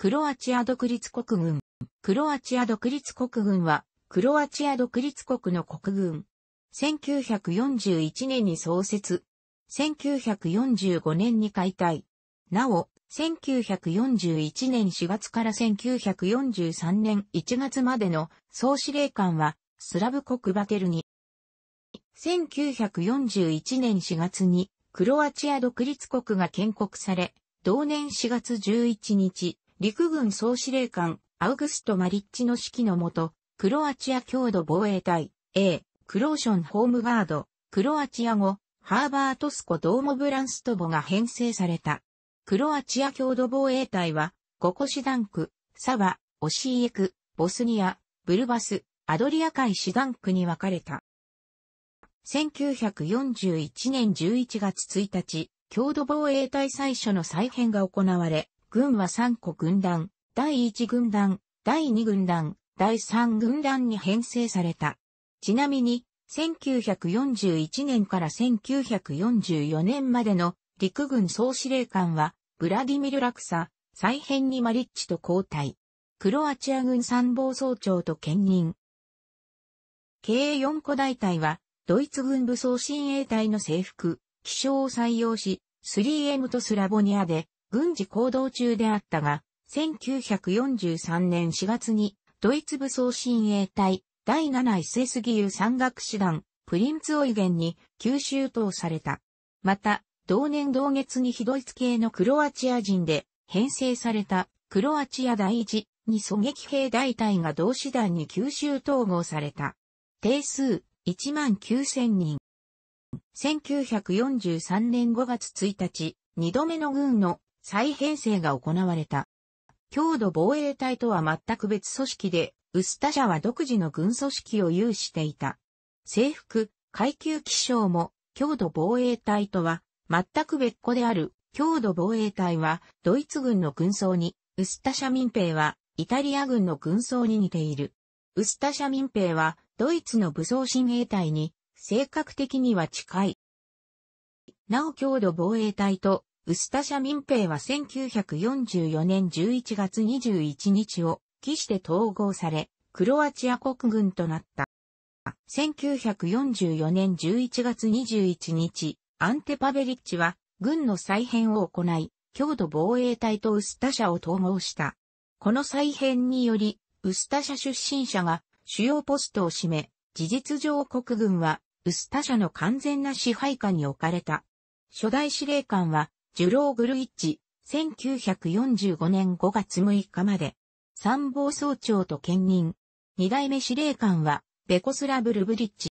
クロアチア独立国軍。クロアチア独立国軍は、クロアチア独立国の国軍。1941年に創設。1945年に解体。なお、1941年4月から1943年1月までの総司令官は、スラブ国バテルに。1941年4月に、クロアチア独立国が建国され、同年4月11日、陸軍総司令官、アウグスト・マリッチの指揮のもと、クロアチア郷土防衛隊、A、クローションホームガード、クロアチア語、ハーバートスコ・ドーモブランストボが編成された。クロアチア郷土防衛隊は、ゴコシダンク、サバ、オシーエク、ボスニア、ブルバス、アドリア海シダンクに分かれた。1941年11月1日、郷土防衛隊最初の再編が行われ、軍は3個軍団、第1軍団、第2軍団、第3軍団に編成された。ちなみに、1941年から1944年までの陸軍総司令官は、ブラディミル・ラクサ、再編にマリッチと交代。クロアチア軍参謀総長と兼任。営4個大隊は、ドイツ軍武装親衛隊の制服、気象を採用し、3M とスラボニアで、軍事行動中であったが、1943年4月に、ドイツ武装親衛隊、第 7SS 義勇山岳師団、プリンツオイゲンに吸収投された。また、同年同月に非ドイツ系のクロアチア人で編成されたクロアチア第一に狙撃兵大隊が同師団に吸収統合された。定数1万9000人。1943年5月1日、2度目の軍の再編成が行われた。強度防衛隊とは全く別組織で、ウスタ社は独自の軍組織を有していた。制服、階級気象も、強度防衛隊とは、全く別個である、強度防衛隊は、ドイツ軍の軍装に、ウスタ社民兵は、イタリア軍の軍装に似ている。ウスタ社民兵は、ドイツの武装親衛隊に、性格的には近い。なお強度防衛隊とウスタシャ民兵は1944年11月21日を期して統合され、クロアチア国軍となった。1944年11月21日、アンテパベリッチは軍の再編を行い、郷土防衛隊とウスタシャを統合した。この再編により、ウスタシャ出身者が主要ポストを占め、事実上国軍は、ウスタシャの完全な支配下に置かれた。初代司令官は、ジュロー・グルイッチ、1945年5月6日まで、参謀総長と兼任。二代目司令官は、ベコスラブ・ルブリッチ。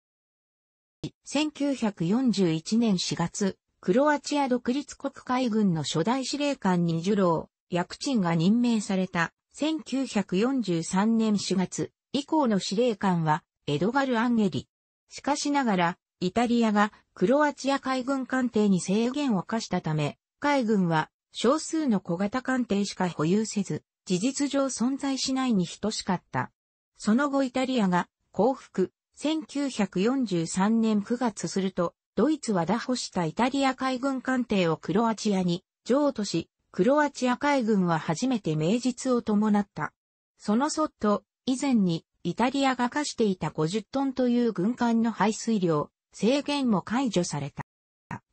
1941年4月、クロアチア独立国海軍の初代司令官にジュロー、ヤクチンが任命された、1943年4月以降の司令官は、エドガル・アンゲリ。しかしながら、イタリアがクロアチア海軍艦艇に制限を課したため、海軍は少数の小型艦艇しか保有せず、事実上存在しないに等しかった。その後イタリアが降伏、1943年9月すると、ドイツは打破したイタリア海軍艦艇をクロアチアに譲渡し、クロアチア海軍は初めて名実を伴った。そのそっと、以前にイタリアが課していた50トンという軍艦の排水量、制限も解除された。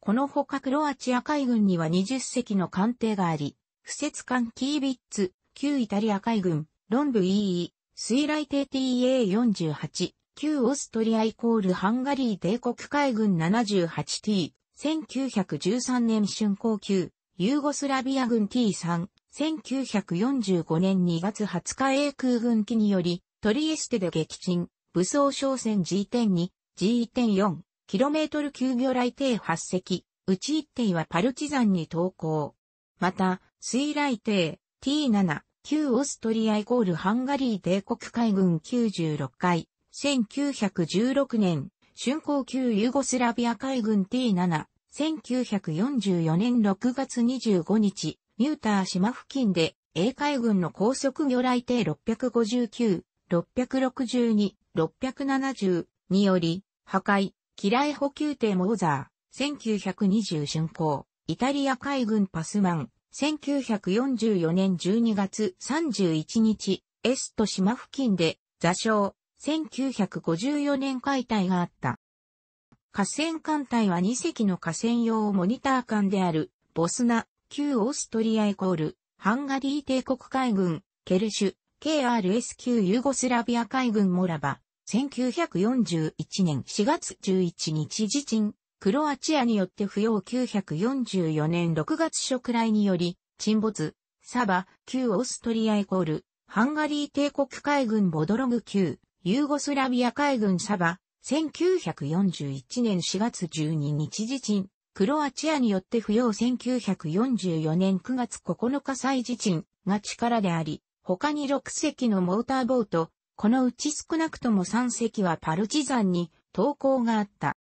このほかクロアチア海軍には20隻の艦艇があり、不設艦キービッツ、旧イタリア海軍、ロンブ EE、水雷艇 TA48、旧オストリアイコールハンガリー帝国海軍 78T、1913年春降級、ユーゴスラビア軍 T3、1945年2月20日英空軍機により、トリエステで撃沈、武装商船 G.2、G.4、キロメートル級魚雷艇8隻、うち1艇はパルチザンに投降。また、水雷艇 T7、旧オーストリアイコールハンガリー帝国海軍96回、1916年、春光旧ユーゴスラビア海軍 T7、1944年6月25日、ミューター島付近で、英海軍の高速魚雷艇659、662、670により、破壊、キラエ補給廷モーザー、1920春航、イタリア海軍パスマン、1944年12月31日、エスト島付近で座礁、1954年解体があった。河川艦隊は2隻の河川用モニター艦である、ボスナ、旧オーストリアイコール、ハンガリー帝国海軍、ケルシュ、KRS 級ユーゴスラビア海軍モラバ、1941年4月11日時賃、クロアチアによって不要944年6月初くらいにより、沈没、サバ、旧オーストリアイコール、ハンガリー帝国海軍ボドログ旧、ユーゴスラビア海軍サバ、1941年4月12日時賃、クロアチアによって不要1944年9月9日再時賃が力であり、他に6隻のモーターボート、このうち少なくとも3隻はパルチザンに投稿があった。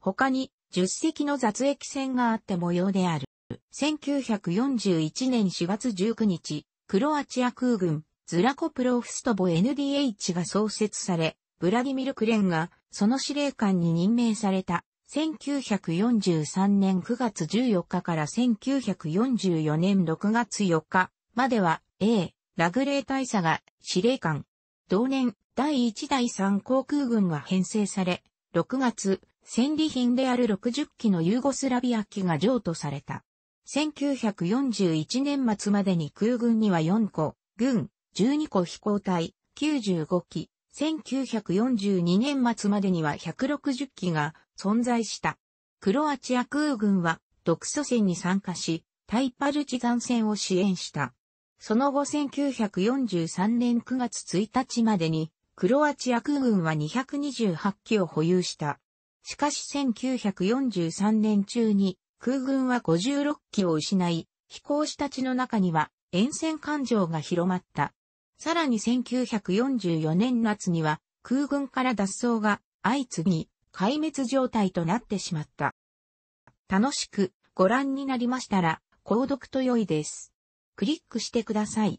他に10隻の雑液船があった模様である。1941年4月19日、クロアチア空軍、ズラコプロフストボ NDH が創設され、ブラディミル・クレンがその司令官に任命された。1943年9月14日から1944年6月4日までは A、ラグレー大佐が司令官、同年、第1第3航空軍が編成され、6月、戦利品である60機のユーゴスラビア機が譲渡された。1941年末までに空軍には4個、軍、12個飛行隊、95機、1942年末までには160機が存在した。クロアチア空軍は独ソ戦に参加し、タイパルチザン戦を支援した。その後1943年9月1日までに、クロアチア空軍は228機を保有した。しかし1943年中に空軍は56機を失い、飛行士たちの中には沿線感情が広まった。さらに1944年夏には空軍から脱走が相次ぎ、壊滅状態となってしまった。楽しくご覧になりましたら、購読と良いです。クリックしてください。